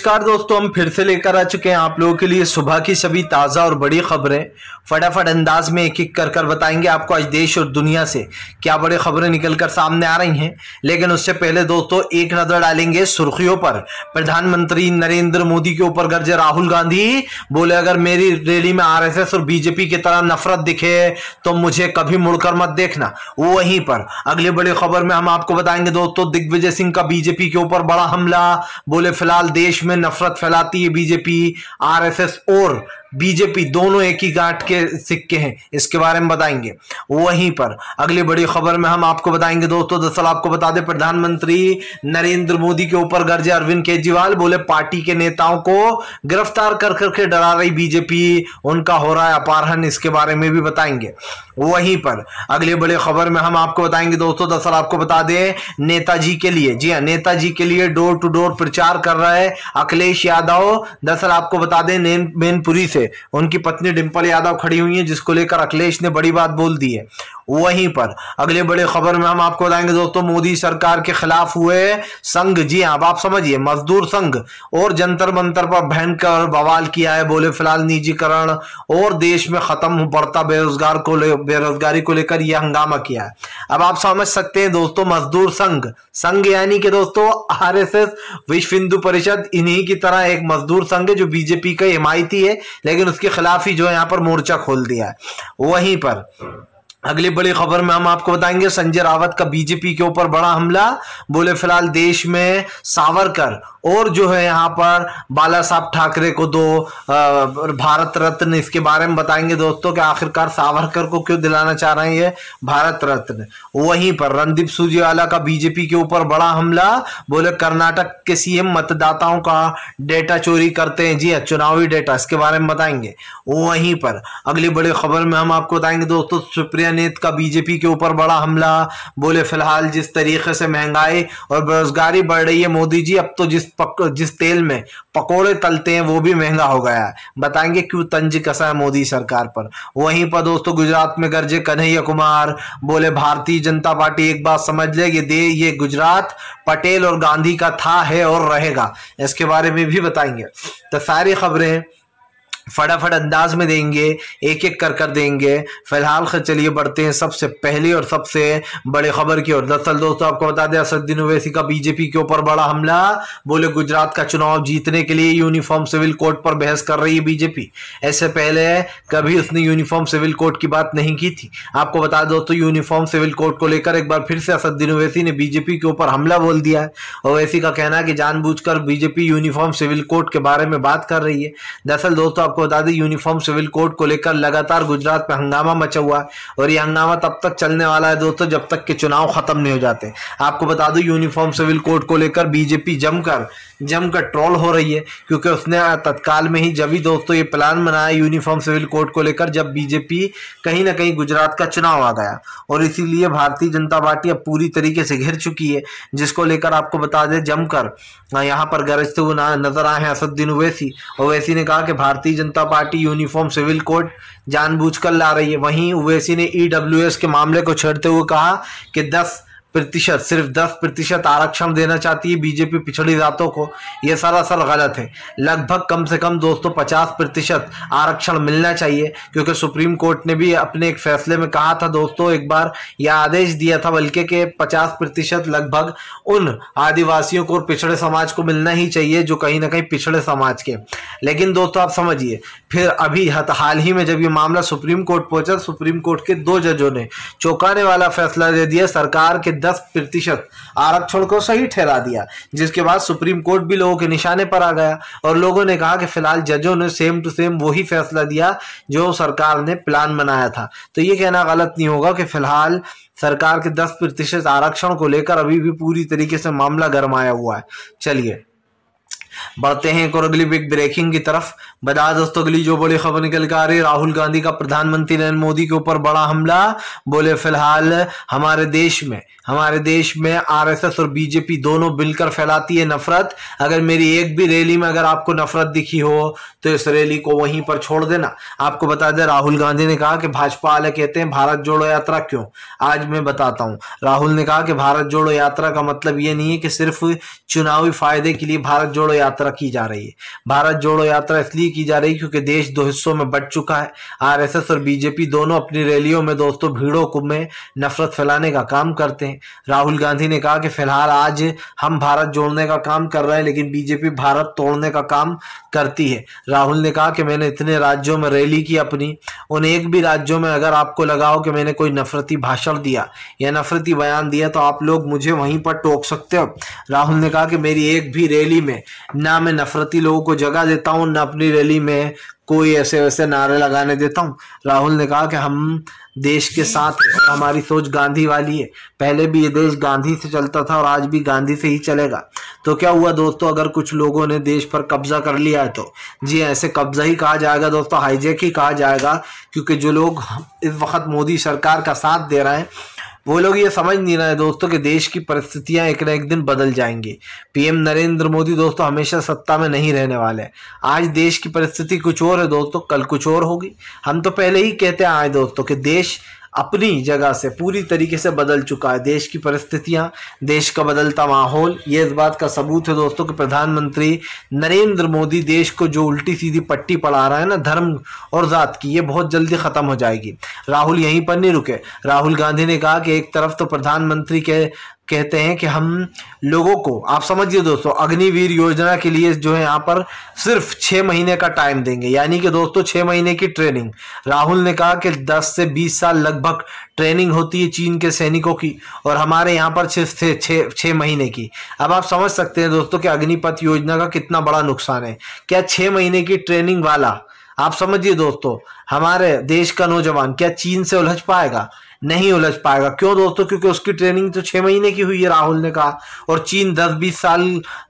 नमस्कार दोस्तों हम फिर से लेकर आ चुके हैं आप लोगों के लिए सुबह की सभी ताज़ा और बड़ी खबरें फटाफट अंदाज में एक एक कर कर बताएंगे आपको आज देश और दुनिया से क्या बड़ी खबरें निकलकर सामने आ रही हैं लेकिन उससे पहले दोस्तों एक नज़र डालेंगे सुर्खियों पर प्रधानमंत्री नरेंद्र मोदी के ऊपर गर्जे राहुल गांधी बोले अगर मेरी रैली में आर और बीजेपी की तरह नफरत दिखे तो मुझे कभी मुड़कर मत देखना वहीं पर अगली बड़ी खबर में हम आपको बताएंगे दोस्तों दिग्विजय सिंह का बीजेपी के ऊपर बड़ा हमला बोले फिलहाल देश में में नफरत फैलाती है बीजेपी आरएसएस और बीजेपी दोनों एक ही गांठ के सिक्के हैं इसके बारे में बताएंगे वहीं पर अगली बड़ी खबर में हम आपको बताएंगे दोस्तों दरअसल आपको बता दें प्रधानमंत्री नरेंद्र मोदी के ऊपर गर्जे अरविंद केजरीवाल बोले पार्टी के नेताओं को गिरफ्तार कर करके डरा रही बीजेपी उनका हो रहा है अपहरण इसके बारे में भी बताएंगे वहीं पर अगली बड़ी खबर में हम आपको बताएंगे दोस्तों दरअसल आपको बता दें नेताजी के लिए जी हाँ नेताजी के लिए डोर टू डोर प्रचार कर रहे अखिलेश यादव दरअसल आपको बता दें मेनपुरी से उनकी पत्नी डिंपल यादव खड़ी हुई है जिसको लेकर अखिलेश ने बड़ी बात बोल दी है वहीं पर अगले बड़े खबर में हम आपको बताएंगे दोस्तों मोदी सरकार के खिलाफ हुए संघ जी हाँ आप समझिए मजदूर संघ और जंतर मंतर पर भयंकर बवाल किया है बोले फिलहाल निजीकरण और देश में खत्म बढ़ता बेरोजगार को बेरोजगारी को लेकर यह हंगामा किया है अब आप समझ सकते हैं दोस्तों मजदूर संघ संघ यानी कि दोस्तों आर विश्व हिंदू परिषद इन्हीं की तरह एक मजदूर संघ है जो बीजेपी का हिमायती है लेकिन उसके खिलाफ ही जो यहाँ पर मोर्चा खोल दिया है वहीं पर अगली बड़ी खबर में हम आपको बताएंगे संजय रावत का बीजेपी के ऊपर बड़ा हमला बोले फिलहाल देश में सावरकर और जो है यहाँ पर बाला साहब ठाकरे को दो भारत रत्न इसके बारे में बताएंगे दोस्तों कि आखिरकार सावरकर को क्यों दिलाना चाह रहे हैं ये भारत रत्न वहीं पर रणदीप सुरजेवाला का बीजेपी के ऊपर बड़ा हमला बोले कर्नाटक के सीएम मतदाताओं का डेटा चोरी करते हैं जी हाँ चुनावी डेटा इसके बारे में बताएंगे वहीं पर अगली बड़ी खबर में हम आपको बताएंगे दोस्तों सुप्रिया नेत का बीजेपी के ऊपर बड़ा हमला बोले फिलहाल जिस तरीके से महंगाई और बेरोजगारी बढ़ रही है मोदी जी अब तो जिस पक, जिस तेल में पकोड़े तलते हैं वो भी महंगा हो गया है बताएंगे क्यों तंज कसा है मोदी सरकार पर वहीं पर दोस्तों गुजरात में गर्जे कन्हैया कुमार बोले भारतीय जनता पार्टी एक बात समझ ले ये दे ये गुजरात पटेल और गांधी का था है और रहेगा इसके बारे में भी बताएंगे तो सारी खबरें फटाफट अंदाज में देंगे एक एक कर कर देंगे फिलहाल चलिए बढ़ते हैं सबसे पहले और सबसे बड़ी खबर की ओर दरअसल दोस्तों आपको बता दें असदुद्दीन ओवैसी का बीजेपी के ऊपर बड़ा हमला बोले गुजरात का चुनाव जीतने के लिए यूनिफॉर्म सिविल कोड पर बहस कर रही है बीजेपी ऐसे पहले कभी उसने यूनिफॉर्म सिविल कोड की बात नहीं की थी आपको बता दोस्तों यूनिफॉर्म सिविल कोड को लेकर एक बार फिर से असदुद्दीन ओवैसी ने बीजेपी के ऊपर हमला बोल दिया है ओवैसी का कहना है कि जानबूझकर बीजेपी यूनिफॉर्म सिविल कोड के बारे में बात कर रही है दरअसल दोस्तों आपको आपको बता दें यूनिफॉर्म सिविल कोड को लेकर लगातार गुजरात में हंगामा मचा हुआ है और ये हंगामा तब तक चलने वाला है दोस्तों जब तक के चुनाव खत्म नहीं हो जाते आपको बता दूं यूनिफॉर्म सिविल कोड को लेकर बीजेपी जमकर जमकर ट्रोल हो रही है क्योंकि उसने तत्काल में ही जब ही दोस्तों ये प्लान बनाया यूनिफॉर्म सिविल कोड को लेकर जब बीजेपी कहीं ना कहीं गुजरात का चुनाव आ गया और इसीलिए भारतीय जनता पार्टी अब पूरी तरीके से घिर चुकी है जिसको लेकर आपको बता दें जमकर यहाँ पर गरजते हुए नजर आए हैं असदुद्दीन ओवैसी ओवैसी ने कहा कि भारतीय जनता पार्टी यूनिफॉर्म सिविल कोड जानबूझ ला रही है वहीं ओवैसी ने ई e के मामले को छेड़ते हुए कहा कि दस प्रतिशत सिर्फ दस प्रतिशत आरक्षण देना चाहती है बीजेपी पिछड़ी जातों को यह सरासर गलत है लगभग कम से कम दोस्तों पचास प्रतिशत आरक्षण मिलना चाहिए क्योंकि सुप्रीम कोर्ट ने भी अपने एक फैसले में कहा था दोस्तों एक बार यह आदेश दिया था बल्कि के पचास प्रतिशत लगभग उन आदिवासियों को और पिछड़े समाज को मिलना ही चाहिए जो कहीं ना कहीं पिछड़े समाज के लेकिन दोस्तों आप समझिए फिर अभी हाल ही में जब ये मामला सुप्रीम कोर्ट पहुंचा सुप्रीम कोर्ट के दो जजों ने चौंकाने वाला फैसला दे दिया सरकार के दस प्रतिशत आरक्षण को सही ठहरा दिया जिसके बाद सुप्रीम कोर्ट भी लोगों के निशाने पर आ गया और लोगों ने कहा कि फिलहाल जजों ने सेम टू सेम वही फैसला दिया जो सरकार ने प्लान बनाया था तो ये कहना गलत नहीं होगा कि फिलहाल सरकार के दस प्रतिशत आरक्षण को लेकर अभी भी पूरी तरीके से मामला गर्माया हुआ है चलिए बढ़ते हैं एक और अगली बिग ब्रेकिंग की तरफ बता दोस्तों अगली जो बड़ी खबर निकल कर आ रही राहुल गांधी का प्रधानमंत्री नरेंद्र मोदी के ऊपर बड़ा हमला बोले फिलहाल हमारे देश में हमारे देश में आरएसएस और बीजेपी दोनों मिलकर फैलाती है नफरत अगर मेरी एक भी रैली में अगर आपको नफरत दिखी हो तो इस रैली को वहीं पर छोड़ देना आपको बता दें राहुल गांधी ने कहा कि भाजपा वाले कहते हैं भारत जोड़ो यात्रा क्यों आज मैं बताता हूं राहुल ने कहा कि भारत जोड़ो यात्रा का मतलब ये नहीं है कि सिर्फ चुनावी फायदे के लिए भारत जोड़ो यात्रा की जा रही है भारत जोड़ो यात्रा इसलिए की जा रही है क्योंकि देश दो हिस्सों में बढ़ चुका है आरएसएस और बीजेपी दोनों अपनी रैलियों में दोस्तों भीड़ों को में नफरत फैलाने का काम करते हैं राहुल गांधी ने कहा कि फिलहाल आज हम भारत जोड़ने का काम कर रहे हैं लेकिन बीजेपी भारत तोड़ने का काम करती है राहुल ने कहा कि मैंने इतने राज्यों में रैली की अपनी उन एक भी राज्यों में अगर आपको लगाओ कि मैंने कोई नफरती भाषण दिया या नफरती बयान दिया तो आप लोग मुझे वहीं पर टोक सकते हो राहुल ने कहा कि मेरी एक भी रैली में ना मैं नफरती लोगों को जगह देता हूँ ना अपनी रैली में कोई ऐसे वैसे नारे लगाने देता हूँ राहुल ने कहा कि हम देश के साथ हमारी सोच गांधी वाली है पहले भी ये देश गांधी से चलता था और आज भी गांधी से ही चलेगा तो क्या हुआ दोस्तों अगर कुछ लोगों ने देश पर कब्जा कर लिया है तो जी हाँ, ऐसे कब्जा ही कहा जाएगा दोस्तों हाईजैक ही कहा जाएगा क्योंकि जो लोग इस वक्त मोदी सरकार का साथ दे रहे हैं वो लोग ये समझ नहीं रहे दोस्तों कि देश की परिस्थितियां एक ना एक दिन बदल जाएंगी पीएम नरेंद्र मोदी दोस्तों हमेशा सत्ता में नहीं रहने वाले आज देश की परिस्थिति कुछ और है दोस्तों कल कुछ और होगी हम तो पहले ही कहते आए दोस्तों कि देश अपनी जगह से पूरी तरीके से बदल चुका है देश की परिस्थितियां देश का बदलता माहौल ये इस बात का सबूत है दोस्तों कि प्रधानमंत्री नरेंद्र मोदी देश को जो उल्टी सीधी पट्टी पढ़ा रहा है ना धर्म और ज़ात की ये बहुत जल्दी ख़त्म हो जाएगी राहुल यहीं पर नहीं रुके राहुल गांधी ने कहा कि एक तरफ तो प्रधानमंत्री के कहते हैं कि हम लोगों को आप समझिए दोस्तों अग्निवीर योजना के लिए जो है यहाँ पर सिर्फ छः महीने का टाइम देंगे यानी कि दोस्तों छः महीने की ट्रेनिंग राहुल ने कहा कि 10 से 20 साल लगभग ट्रेनिंग होती है चीन के सैनिकों की और हमारे यहाँ पर सिर्फ थे छः छः महीने की अब आप समझ सकते हैं दोस्तों कि अग्निपथ योजना का कितना बड़ा नुकसान है क्या छः महीने की ट्रेनिंग वाला आप समझिए दोस्तों हमारे देश का नौजवान क्या चीन से उलझ पाएगा नहीं उलझ पाएगा क्यों दोस्तों क्योंकि उसकी ट्रेनिंग तो छह महीने की हुई है राहुल ने कहा और चीन दस बीस साल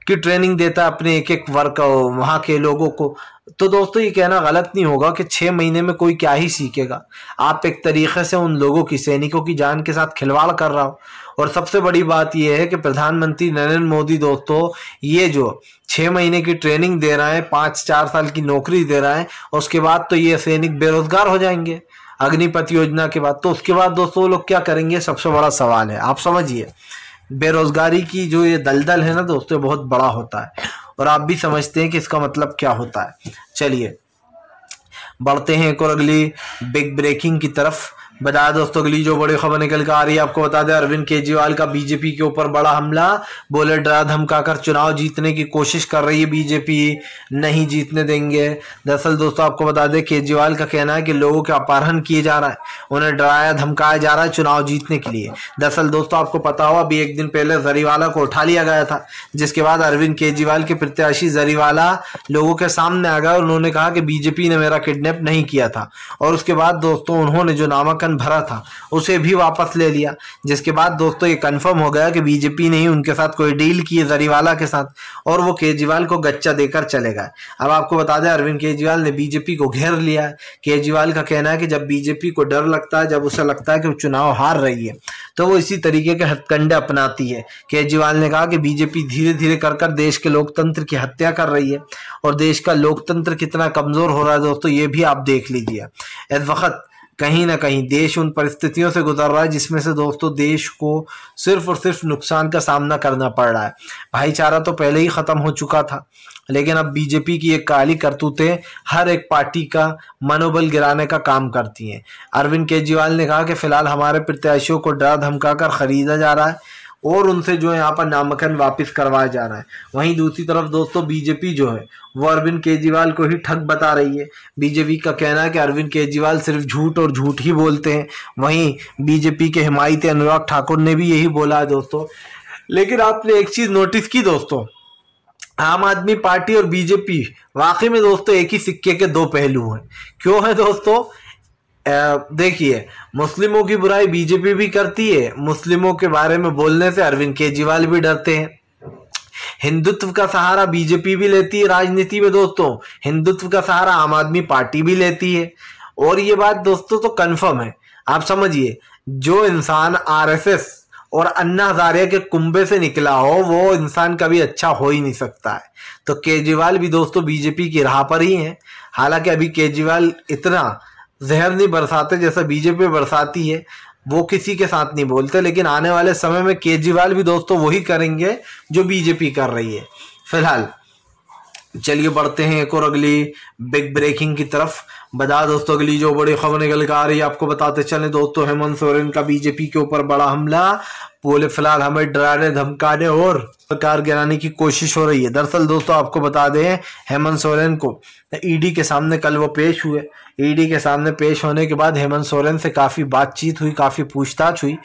की ट्रेनिंग देता है अपने एक एक वर्क वहां के लोगों को तो दोस्तों ये कहना गलत नहीं होगा कि छह महीने में कोई क्या ही सीखेगा आप एक तरीके से उन लोगों की सैनिकों की जान के साथ खिलवाड़ कर रहा हो और सबसे बड़ी बात यह है कि प्रधानमंत्री नरेंद्र मोदी दोस्तों ये जो छह महीने की ट्रेनिंग दे रहा है पांच चार साल की नौकरी दे रहा है उसके बाद तो ये सैनिक बेरोजगार हो जाएंगे अग्निपथ योजना के बाद तो उसके बाद दोस्तों लोग क्या करेंगे सबसे बड़ा सवाल है आप समझिए बेरोजगारी की जो ये दलदल है ना दोस्तों बहुत बड़ा होता है और आप भी समझते हैं कि इसका मतलब क्या होता है चलिए बढ़ते हैं एक और अगली बिग ब्रेकिंग की तरफ बताया दोस्तों अगली जो बड़ी खबर निकल कर आ रही है आपको बता दें अरविंद केजरीवाल का बीजेपी के ऊपर बड़ा हमला बोले डरा धमकाकर चुनाव जीतने की कोशिश कर रही है बीजेपी नहीं जीतने देंगे दरअसल दोस्तों आपको बता दें केजरीवाल का कहना है कि लोगों के अपहरण किए जा रहा है उन्हें डराया धमकाया जा रहा है चुनाव जीतने के लिए दरअसल दोस्तों आपको पता हो अभी एक दिन पहले जरीवाला को उठा लिया गया था जिसके बाद अरविंद केजरीवाल के प्रत्याशी जरीवाला लोगों के सामने आ गया और उन्होंने कहा कि बीजेपी ने मेरा किडनेप नहीं किया था और उसके बाद दोस्तों उन्होंने जो नामांकन आवेदन भरा था उसे भी वापस ले लिया जिसके बाद दोस्तों ये कंफर्म हो गया कि बीजेपी ने ही उनके साथ कोई डील की है जरीवाला के साथ और वो केजरीवाल को गच्चा देकर चले गए अब आपको बता दें अरविंद केजरीवाल ने बीजेपी को घेर लिया है केजरीवाल का कहना है कि जब बीजेपी को डर लगता है जब उसे लगता है कि वो चुनाव हार रही है तो वो इसी तरीके के हथकंडे अपनाती है केजरीवाल ने कहा कि बीजेपी धीरे धीरे कर कर देश के लोकतंत्र की हत्या कर रही है और देश का लोकतंत्र कितना कमज़ोर हो रहा है दोस्तों ये भी आप देख लीजिए इस वक्त कहीं ना कहीं देश उन परिस्थितियों से गुजर रहा है जिसमें से दोस्तों देश को सिर्फ और सिर्फ नुकसान का सामना करना पड़ रहा है भाईचारा तो पहले ही ख़त्म हो चुका था लेकिन अब बीजेपी की एक काली करतूतें हर एक पार्टी का मनोबल गिराने का काम करती हैं अरविंद केजरीवाल ने कहा कि फिलहाल हमारे प्रत्याशियों को डरा धमका कर खरीदा जा रहा है और उनसे जो है यहाँ पर नामांकन वापस करवाया जा रहा है वहीं दूसरी तरफ दोस्तों बीजेपी जो है वो अरविंद केजरीवाल को ही ठग बता रही है बीजेपी का कहना है कि अरविंद केजरीवाल सिर्फ झूठ और झूठ ही बोलते हैं वहीं बीजेपी के हिमायत अनुराग ठाकुर ने भी यही बोला है दोस्तों लेकिन आपने एक चीज़ नोटिस की दोस्तों आम आदमी पार्टी और बीजेपी वाकई में दोस्तों एक ही सिक्के के दो पहलू हैं क्यों है दोस्तों देखिए मुस्लिमों की बुराई बीजेपी भी करती है मुस्लिमों के बारे में बोलने से अरविंद केजरीवाल भी डरते हैं हिंदुत्व का सहारा बीजेपी भी लेती है राजनीति में दोस्तों हिंदुत्व का सहारा आम आदमी पार्टी भी लेती है और ये बात दोस्तों तो कन्फर्म है आप समझिए जो इंसान आरएसएस और अन्ना हजारे के कुंबे से निकला हो वो इंसान कभी अच्छा हो ही नहीं सकता है तो केजरीवाल भी दोस्तों बीजेपी की राह पर ही हैं हालांकि अभी केजरीवाल इतना जहर नहीं बरसाते जैसा बीजेपी बरसाती है वो किसी के साथ नहीं बोलते लेकिन आने वाले समय में केजरीवाल भी दोस्तों वही करेंगे जो बीजेपी कर रही है फिलहाल चलिए बढ़ते हैं एक और अगली बिग ब्रेकिंग की तरफ बता दोस्तों अगली जो बड़ी खबर निकल कर आ रही है आपको बताते चले दोस्तों हेमंत सोरेन का बीजेपी के ऊपर बड़ा हमला बोले फिलहाल हमें डराने धमकाने और सरकार गिराने की कोशिश हो रही है दरअसल दोस्तों आपको बता दें हेमंत सोरेन को ईडी e के सामने कल वो पेश हुए ईडी e के सामने पेश होने के बाद हेमंत सोरेन से काफ़ी बातचीत हुई काफ़ी पूछताछ हुई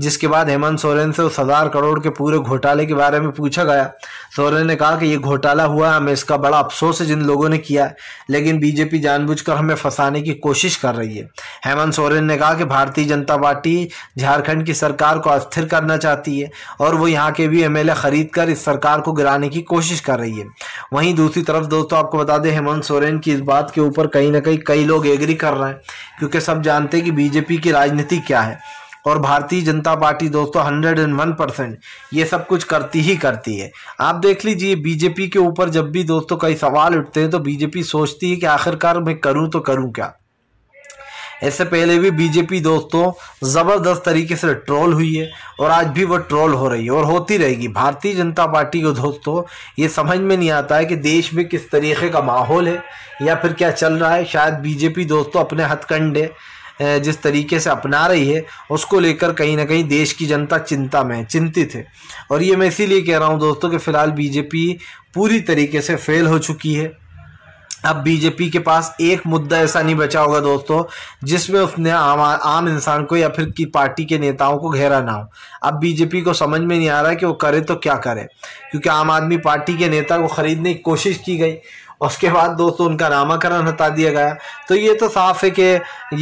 जिसके बाद हेमंत सोरेन से उस हज़ार करोड़ के पूरे घोटाले के बारे में पूछा गया सोरेन ने कहा कि ये घोटाला हुआ है हमें इसका बड़ा अफसोस है जिन लोगों ने किया लेकिन बीजेपी जानबूझकर हमें फंसाने की कोशिश कर रही है हेमंत सोरेन ने कहा कि भारतीय जनता पार्टी झारखंड की सरकार को अस्थिर करना चाहती है और वो यहाँ के भी एमएलए खरीद कर इस सरकार को गिराने की कोशिश कर रही है वहीं दूसरी तरफ दोस्तों आपको बता दें हेमंत सोरेन की इस बात के ऊपर कहीं ना कहीं कई लोग एग्री कर रहे हैं क्योंकि सब जानते हैं कि बीजेपी की राजनीति क्या है और भारतीय जनता पार्टी दोस्तों हंड्रेड एंड वन परसेंट ये सब कुछ करती ही करती है आप देख लीजिए बीजेपी के ऊपर जब भी दोस्तों कई सवाल उठते हैं तो बीजेपी सोचती है कि आखिरकार मैं करूं तो करूं क्या इससे पहले भी बीजेपी दोस्तों ज़बरदस्त तरीके से ट्रोल हुई है और आज भी वो ट्रोल हो रही है और होती रहेगी भारतीय जनता पार्टी को दोस्तों ये समझ में नहीं आता है कि देश में किस तरीके का माहौल है या फिर क्या चल रहा है शायद बीजेपी दोस्तों अपने हथकंडे जिस तरीके से अपना रही है उसको लेकर कहीं ना कहीं देश की जनता चिंता में है चिंतित है और ये मैं इसीलिए कह रहा हूँ दोस्तों कि फ़िलहाल बीजेपी पूरी तरीके से फेल हो चुकी है अब बीजेपी के पास एक मुद्दा ऐसा नहीं बचा होगा दोस्तों जिसमें उसने आम आम इंसान को या फिर की पार्टी के नेताओं को घेरा ना हो अब बीजेपी को समझ में नहीं आ रहा है कि वो करे तो क्या करे क्योंकि आम आदमी पार्टी के नेता को ख़रीदने की कोशिश की गई उसके बाद दोस्तों उनका नामाकरण हटा दिया गया तो ये तो साफ है कि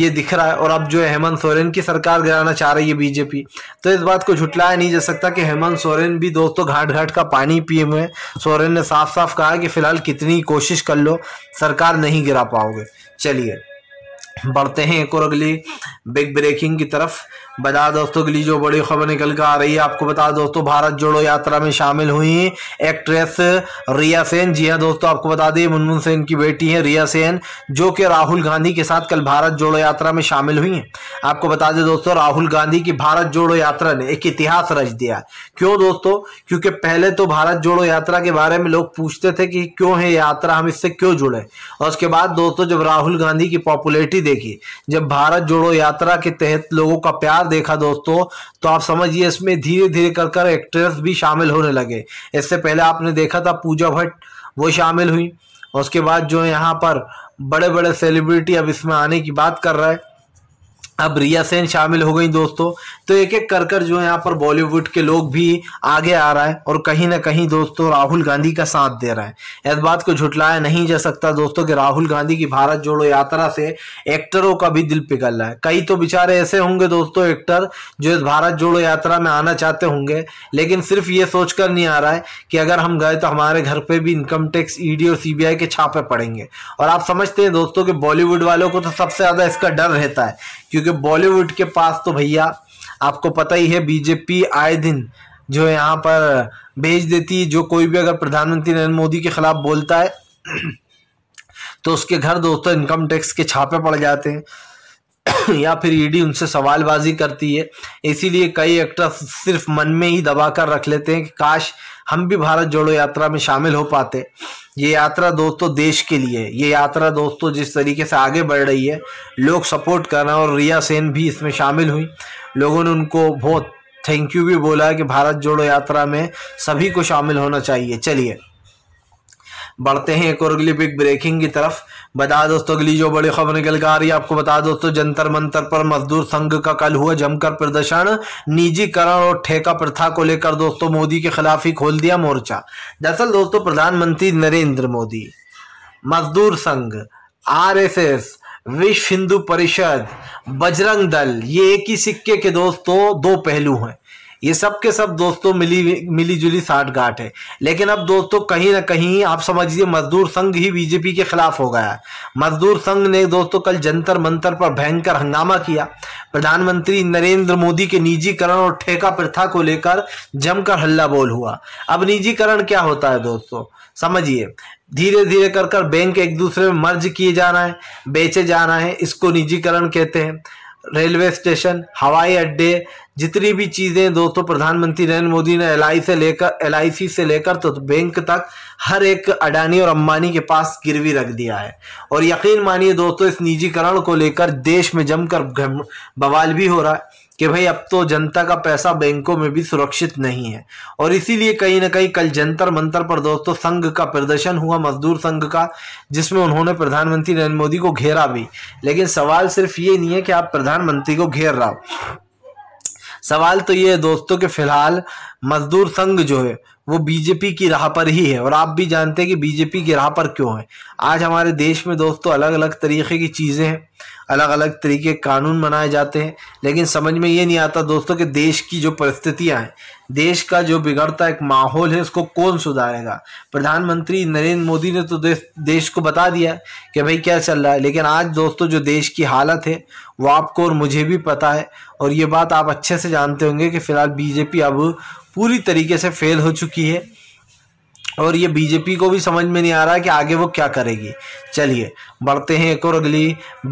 ये दिख रहा है और अब जो है हेमंत सोरेन की सरकार गिराना चाह रही है बीजेपी तो इस बात को झुटलाया नहीं जा सकता कि हेमंत सोरेन भी दोस्तों घाट घाट का पानी पिए हुए सोरेन ने साफ साफ कहा कि फिलहाल कितनी कोशिश कर लो सरकार नहीं गिरा पाओगे चलिए बढ़ते हैं एक और अगली बिग ब्रेकिंग की तरफ बता दोस्तों के लिए जो बड़ी खबर निकल कर आ रही है आपको बता दोस्तों भारत जोड़ो यात्रा में शामिल हुई एक्ट्रेस रिया सेन जी हाँ दोस्तों आपको बता दें मुनमुन सेन की बेटी हैं रिया सेन जो कि राहुल गांधी के साथ कल भारत जोड़ो यात्रा में शामिल हुई हैं आपको बता दें दोस्तों राहुल गांधी की भारत जोड़ो यात्रा ने एक इतिहास रच दिया क्यों दोस्तों क्योंकि पहले तो भारत जोड़ो यात्रा के बारे में लोग पूछते थे कि क्यों है यात्रा हम इससे क्यों जुड़े और उसके बाद दोस्तों जब राहुल गांधी की पॉपुलरिटी देखी जब भारत जोड़ो यात्रा के तहत लोगों का प्यार लगातार देखा दोस्तों तो आप समझिए इसमें धीरे धीरे कर कर एक्ट्रेस भी शामिल होने लगे इससे पहले आपने देखा था पूजा भट्ट वो शामिल हुई उसके बाद जो यहाँ पर बड़े बड़े सेलिब्रिटी अब इसमें आने की बात कर रहे हैं अब रिया सेन शामिल हो गई दोस्तों तो एक एक कर कर जो है यहाँ पर बॉलीवुड के लोग भी आगे आ रहा है और कहीं ना कहीं दोस्तों राहुल गांधी का साथ दे रहा है इस बात को झुटलाया नहीं जा सकता दोस्तों कि राहुल गांधी की भारत जोड़ो यात्रा से एक्टरों का भी दिल पिघल रहा है कई तो बेचारे ऐसे होंगे दोस्तों एक्टर जो इस भारत जोड़ो यात्रा में आना चाहते होंगे लेकिन सिर्फ ये सोचकर नहीं आ रहा है कि अगर हम गए तो हमारे घर पर भी इनकम टैक्स ईडी और सीबीआई के छापे पड़ेंगे और आप समझते हैं दोस्तों की बॉलीवुड वालों को तो सबसे ज़्यादा इसका डर रहता है क्योंकि बॉलीवुड के पास तो भैया आपको पता ही है बीजेपी आए दिन जो यहाँ पर भेज देती है जो कोई भी अगर प्रधानमंत्री नरेंद्र मोदी के खिलाफ बोलता है तो उसके घर दोस्तों इनकम टैक्स के छापे पड़ जाते हैं या फिर ईडी e उनसे सवालबाजी करती है इसीलिए कई एक्टर्स सिर्फ मन में ही दबा कर रख लेते हैं कि काश हम भी भारत जोड़ो यात्रा में शामिल हो पाते ये यात्रा दोस्तों देश के लिए ये यात्रा दोस्तों जिस तरीके से आगे बढ़ रही है लोग सपोर्ट कर रहे हैं और रिया सेन भी इसमें शामिल हुई लोगों ने उनको बहुत थैंक यू भी बोला कि भारत जोड़ो यात्रा में सभी को शामिल होना चाहिए चलिए बढ़ते हैं एक और अगली बिग ब्रेकिंग की तरफ बता दोस्तों अगली जो बड़ी खबर निकल कर आ रही है आपको बता दोस्तों जंतर मंतर पर मजदूर संघ का कल हुआ जमकर प्रदर्शन निजीकरण और ठेका प्रथा को लेकर दोस्तों मोदी के खिलाफ ही खोल दिया मोर्चा दरअसल दोस्तों प्रधानमंत्री नरेंद्र मोदी मजदूर संघ आरएसएस विश्व हिंदू परिषद बजरंग दल ये एक ही सिक्के के दोस्तों दो पहलू हैं ये सब के सब दोस्तों मिली मिली जुली साठ गांठ है लेकिन अब दोस्तों कहीं ना कहीं आप समझिए मजदूर संघ ही बीजेपी के खिलाफ हो गया है मजदूर संघ ने दोस्तों कल जंतर मंतर पर भयंकर हंगामा किया प्रधानमंत्री नरेंद्र मोदी के निजीकरण और ठेका प्रथा को लेकर जमकर हल्ला बोल हुआ अब निजीकरण क्या होता है दोस्तों समझिए धीरे धीरे कर कर बैंक एक दूसरे में मर्ज किए जा रहा है बेचे जाना है इसको निजीकरण कहते हैं रेलवे स्टेशन हवाई अड्डे जितनी भी चीज़ें दोस्तों प्रधानमंत्री नरेंद्र मोदी ने एल से लेकर एल से लेकर तो बैंक तक हर एक अडानी और अंबानी के पास गिरवी रख दिया है और यकीन मानिए दोस्तों इस निजीकरण को लेकर देश में जमकर बवाल भी हो रहा है कि भाई अब तो जनता का पैसा बैंकों में भी सुरक्षित नहीं है और इसीलिए कहीं ना कहीं कल जंतर मंतर पर दोस्तों संघ का प्रदर्शन हुआ मजदूर संघ का जिसमें उन्होंने प्रधानमंत्री नरेंद्र मोदी को घेरा भी लेकिन सवाल सिर्फ ये नहीं है कि आप प्रधानमंत्री को घेर रहा हो सवाल तो ये है दोस्तों कि फिलहाल मजदूर संघ जो है वो बीजेपी की राह पर ही है और आप भी जानते हैं कि बीजेपी की राह पर क्यों है आज हमारे देश में दोस्तों अलग अलग तरीके की चीज़ें हैं अलग अलग तरीके कानून बनाए जाते हैं लेकिन समझ में ये नहीं आता दोस्तों कि देश की जो परिस्थितियाँ हैं देश का जो बिगड़ता एक माहौल है उसको कौन सुधारेगा प्रधानमंत्री नरेंद्र मोदी ने तो देश देश को बता दिया कि भाई क्या चल रहा है लेकिन आज दोस्तों जो देश की हालत है वो आपको और मुझे भी पता है और ये बात आप अच्छे से जानते होंगे कि फ़िलहाल बीजेपी अब पूरी तरीके से फेल हो चुकी है और ये बीजेपी को भी समझ में नहीं आ रहा है कि आगे वो क्या करेगी चलिए बढ़ते हैं एक और अगली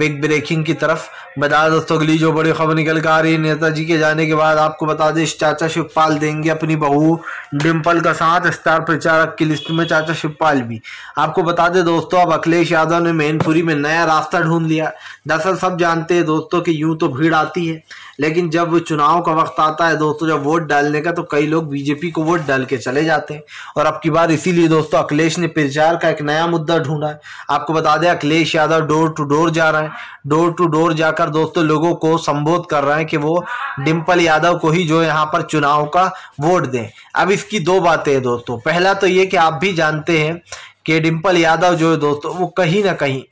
बिग ब्रेकिंग की तरफ बता दोस्तों अगली जो बड़ी खबर निकल कर आ रही है नेताजी के जाने के बाद आपको बता दें चाचा शिवपाल देंगे अपनी बहू डिंपल का साथ स्टार प्रचारक की लिस्ट में चाचा शिवपाल भी आपको बता दें दोस्तों अब अखिलेश यादव ने मैनपुरी में नया रास्ता ढूंढ लिया दरअसल सब जानते हैं दोस्तों की यूँ तो भीड़ आती है लेकिन जब चुनाव का वक्त आता है दोस्तों जब वोट डालने का तो कई लोग बीजेपी को वोट डाल के चले जाते हैं और अब की बार इसीलिए दोस्तों अखिलेश ने प्रचार का एक नया मुद्दा ढूंढा है आपको बता दें Akhilesh Yadav door to door जा रहे हैं डोर टू डोर जाकर दोस्तों लोगों को संबोध कर रहे हैं कि वो डिम्पल यादव को ही जो यहाँ पर चुनाव का वोट दें अब इसकी दो बातें हैं दोस्तों पहला तो ये कि आप भी जानते हैं कि डिम्पल यादव जो है दोस्तों वो कहीं ना कहीं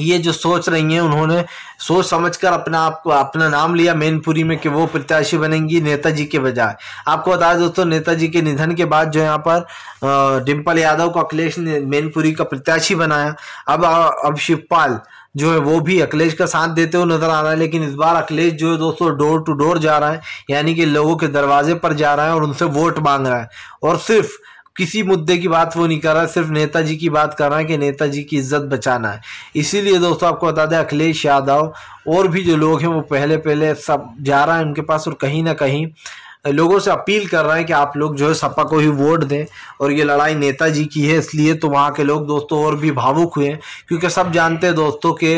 ये जो सोच रही हैं उन्होंने सोच समझकर अपना आप अपना नाम लिया मैनपुरी में कि वो प्रत्याशी बनेंगी नेताजी के बजाय आपको बता दें दोस्तों नेताजी के निधन के बाद जो यहाँ पर डिम्पल यादव को अखिलेश ने मैनपुरी का प्रत्याशी बनाया अब अब शिवपाल जो है वो भी अखिलेश का साथ देते हुए नजर आ रहा है लेकिन इस बार अखिलेश जो है दोस्तों डोर टू डोर जा रहा है यानी कि लोगों के दरवाजे पर जा रहा है और उनसे वोट मांग रहा है और सिर्फ किसी मुद्दे की बात वो नहीं कर रहा सिर्फ नेताजी की बात कर रहा है कि नेताजी की इज्जत बचाना है इसीलिए दोस्तों आपको बता दें अखिलेश यादव और भी जो लोग हैं वो पहले पहले सब जा रहा है उनके पास और कहीं ना कहीं लोगों से अपील कर रहा है कि आप लोग जो है सपा को ही वोट दें और ये लड़ाई नेताजी की है इसलिए तो वहाँ के लोग दोस्तों और भी भावुक हुए हैं क्योंकि सब जानते हैं दोस्तों के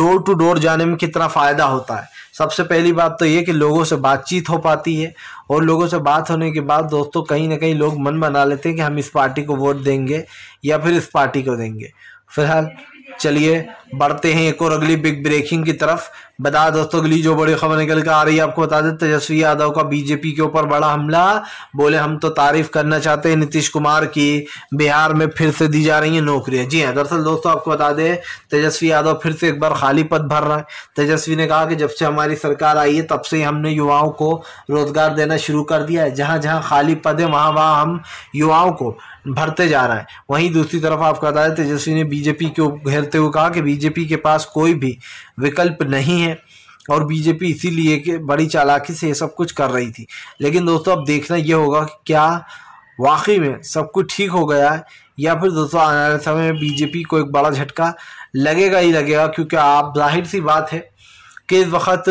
डोर टू डोर जाने में कितना फ़ायदा होता है सबसे पहली बात तो ये कि लोगों से बातचीत हो पाती है और लोगों से बात होने के बाद दोस्तों कहीं ना कहीं लोग मन बना लेते हैं कि हम इस पार्टी को वोट देंगे या फिर इस पार्टी को देंगे फिलहाल चलिए बढ़ते हैं एक और अगली बिग ब्रेकिंग की तरफ बता दोस्तों अगली जो बड़ी खबर निकल कर आ रही है आपको बता दें तेजस्वी यादव का बीजेपी के ऊपर बड़ा हमला बोले हम तो तारीफ करना चाहते हैं नीतीश कुमार की बिहार में फिर से दी जा रही है नौकरियां जी हाँ दरअसल दोस्तों आपको बता दें तेजस्वी यादव फिर से एक बार खाली पद भर रहा है तेजस्वी ने कहा कि जब से हमारी सरकार आई है तब से हमने युवाओं को रोजगार देना शुरू कर दिया है जहाँ जहाँ खाली पद है वहाँ वहाँ हम युवाओं को भरते जा रहा है वहीं दूसरी तरफ आपको बता दें तेजस्वी ने बीजेपी को घेरते हुए कहा कि बीजेपी के पास कोई भी विकल्प नहीं है और बीजेपी इसीलिए कि बड़ी चालाकी से ये सब कुछ कर रही थी लेकिन दोस्तों अब देखना ये होगा कि क्या वाकई में सब कुछ ठीक हो गया है या फिर दोस्तों आने वाले समय में बीजेपी को एक बड़ा झटका लगेगा ही लगेगा क्योंकि आप जाहिर सी बात है कि इस वक्त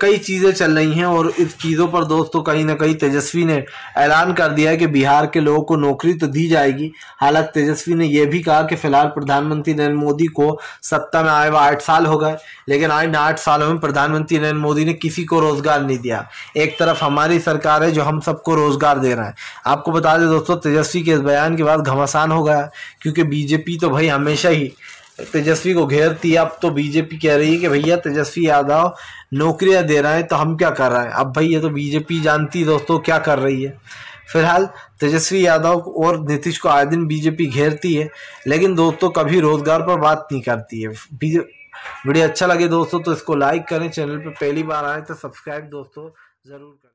कई चीज़ें चल रही हैं और इस चीज़ों पर दोस्तों कहीं ना कहीं तेजस्वी ने ऐलान कर दिया है कि बिहार के लोगों को नौकरी तो दी जाएगी हालांकि तेजस्वी ने यह भी कहा कि फिलहाल प्रधानमंत्री नरेंद्र मोदी को सत्ता में आए हुए आठ साल हो गए लेकिन आए आठ सालों में प्रधानमंत्री नरेंद्र मोदी ने किसी को रोज़गार नहीं दिया एक तरफ हमारी सरकार है जो हम सबको रोज़गार दे रहा है आपको बता दें दोस्तों तेजस्वी के इस बयान के बाद घमासान हो गया क्योंकि बीजेपी तो भाई हमेशा ही तेजस्वी को घेरती है अब तो बीजेपी कह रही है कि भैया तेजस्वी यादव नौकरियां दे रहा है तो हम क्या कर रहा है अब भाई ये तो बीजेपी जानती दोस्तों क्या कर रही है फिलहाल तेजस्वी यादव और नीतीश को आए दिन बीजेपी घेरती है लेकिन दोस्तों कभी रोजगार पर बात नहीं करती है वीडियो अच्छा लगे दोस्तों तो इसको लाइक करें चैनल पर पहली बार आए तो सब्सक्राइब दोस्तों ज़रूर करें